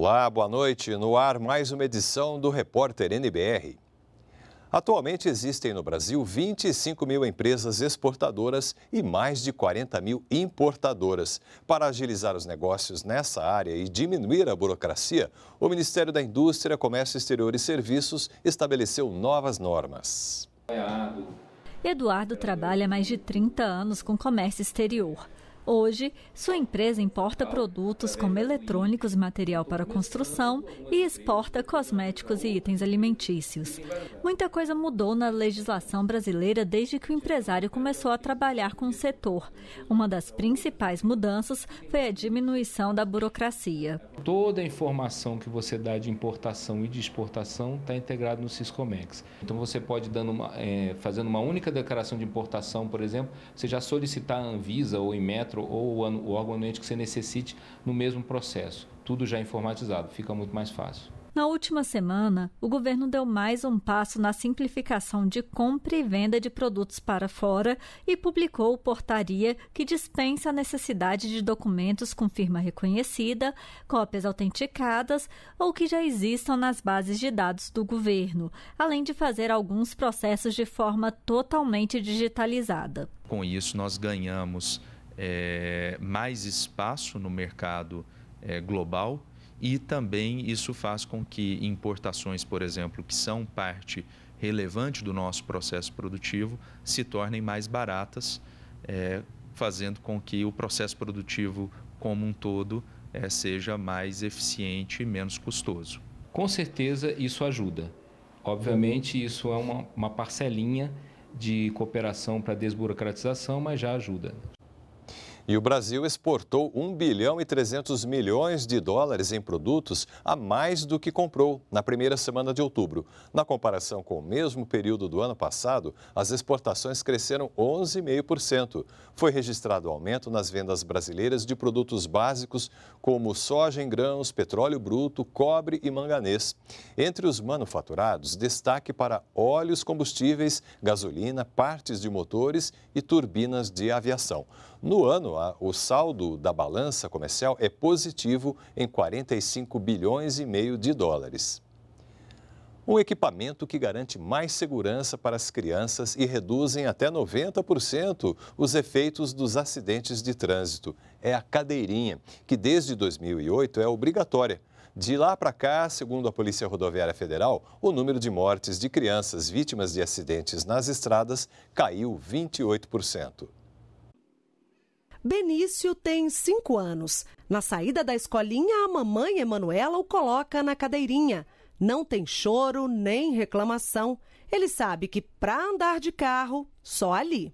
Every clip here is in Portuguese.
Olá, boa noite. No ar, mais uma edição do Repórter NBR. Atualmente existem no Brasil 25 mil empresas exportadoras e mais de 40 mil importadoras. Para agilizar os negócios nessa área e diminuir a burocracia, o Ministério da Indústria, Comércio Exterior e Serviços estabeleceu novas normas. Eduardo trabalha há mais de 30 anos com comércio exterior. Hoje, sua empresa importa produtos como eletrônicos e material para construção e exporta cosméticos e itens alimentícios. Muita coisa mudou na legislação brasileira desde que o empresário começou a trabalhar com o setor. Uma das principais mudanças foi a diminuição da burocracia. Toda a informação que você dá de importação e de exportação está integrada no Ciscomex. Então você pode, dando uma, é, fazendo uma única declaração de importação, por exemplo, você já solicitar a Anvisa ou Inmetro centro ou o órgão ambiente que você necessite no mesmo processo. Tudo já informatizado, fica muito mais fácil. Na última semana, o governo deu mais um passo na simplificação de compra e venda de produtos para fora e publicou portaria que dispensa a necessidade de documentos com firma reconhecida, cópias autenticadas ou que já existam nas bases de dados do governo, além de fazer alguns processos de forma totalmente digitalizada. Com isso, nós ganhamos é, mais espaço no mercado é, global e também isso faz com que importações, por exemplo, que são parte relevante do nosso processo produtivo, se tornem mais baratas, é, fazendo com que o processo produtivo como um todo é, seja mais eficiente e menos custoso. Com certeza isso ajuda. Obviamente isso é uma, uma parcelinha de cooperação para desburocratização, mas já ajuda. E o Brasil exportou 1 bilhão e 300 milhões de dólares em produtos a mais do que comprou na primeira semana de outubro. Na comparação com o mesmo período do ano passado, as exportações cresceram 11,5%. Foi registrado aumento nas vendas brasileiras de produtos básicos como soja em grãos, petróleo bruto, cobre e manganês. Entre os manufaturados, destaque para óleos combustíveis, gasolina, partes de motores e turbinas de aviação. No ano, o saldo da balança comercial é positivo em 45 bilhões e meio de dólares. Um equipamento que garante mais segurança para as crianças e reduzem até 90% os efeitos dos acidentes de trânsito é a cadeirinha, que desde 2008 é obrigatória. De lá para cá, segundo a Polícia Rodoviária Federal, o número de mortes de crianças vítimas de acidentes nas estradas caiu 28%. Benício tem cinco anos. Na saída da escolinha, a mamãe Emanuela o coloca na cadeirinha. Não tem choro nem reclamação. Ele sabe que para andar de carro, só ali.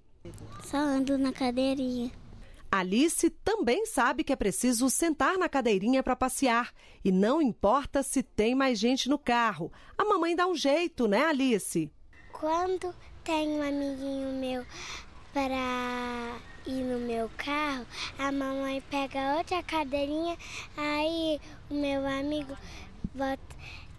Só ando na cadeirinha. Alice também sabe que é preciso sentar na cadeirinha para passear. E não importa se tem mais gente no carro. A mamãe dá um jeito, né, Alice? Quando tem um amiguinho meu para e no meu carro, a mamãe pega outra cadeirinha, aí o meu amigo bota,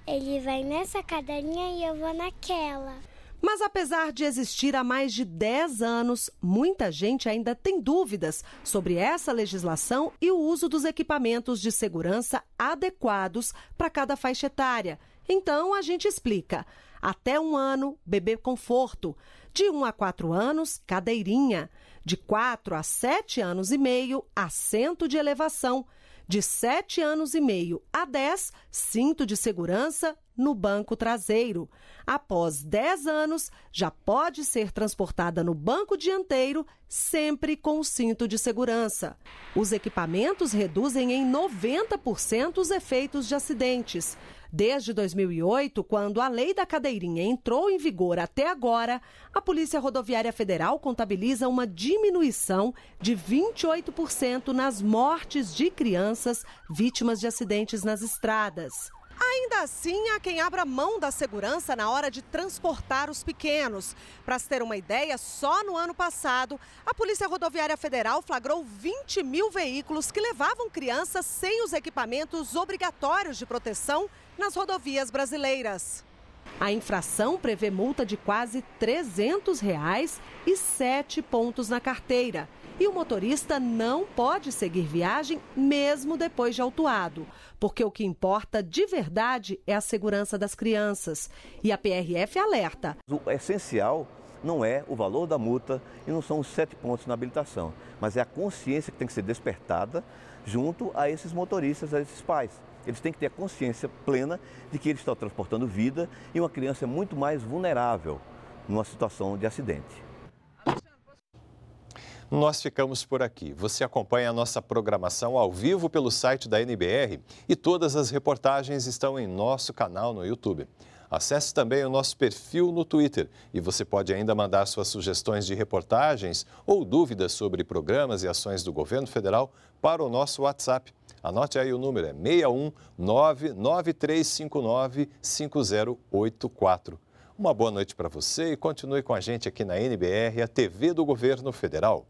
ele vai nessa cadeirinha e eu vou naquela. Mas apesar de existir há mais de 10 anos, muita gente ainda tem dúvidas sobre essa legislação e o uso dos equipamentos de segurança adequados para cada faixa etária. Então a gente explica. Até um ano, bebê conforto. De 1 a 4 anos, cadeirinha. De 4 a 7 anos e meio, assento de elevação. De 7 anos e meio a 10, cinto de segurança no banco traseiro. Após 10 anos, já pode ser transportada no banco dianteiro, sempre com o cinto de segurança. Os equipamentos reduzem em 90% os efeitos de acidentes Desde 2008, quando a lei da cadeirinha entrou em vigor até agora, a Polícia Rodoviária Federal contabiliza uma diminuição de 28% nas mortes de crianças vítimas de acidentes nas estradas. Ainda assim, há quem abra mão da segurança na hora de transportar os pequenos. Para se ter uma ideia, só no ano passado, a Polícia Rodoviária Federal flagrou 20 mil veículos que levavam crianças sem os equipamentos obrigatórios de proteção nas rodovias brasileiras. A infração prevê multa de quase 300 reais e sete pontos na carteira. E o motorista não pode seguir viagem mesmo depois de autuado, porque o que importa de verdade é a segurança das crianças. E a PRF alerta. O essencial não é o valor da multa e não são os sete pontos na habilitação, mas é a consciência que tem que ser despertada junto a esses motoristas, a esses pais. Eles têm que ter a consciência plena de que eles estão transportando vida e uma criança é muito mais vulnerável numa situação de acidente. Nós ficamos por aqui. Você acompanha a nossa programação ao vivo pelo site da NBR e todas as reportagens estão em nosso canal no YouTube. Acesse também o nosso perfil no Twitter e você pode ainda mandar suas sugestões de reportagens ou dúvidas sobre programas e ações do governo federal para o nosso WhatsApp Anote aí o número, é 61993595084. Uma boa noite para você e continue com a gente aqui na NBR, a TV do Governo Federal.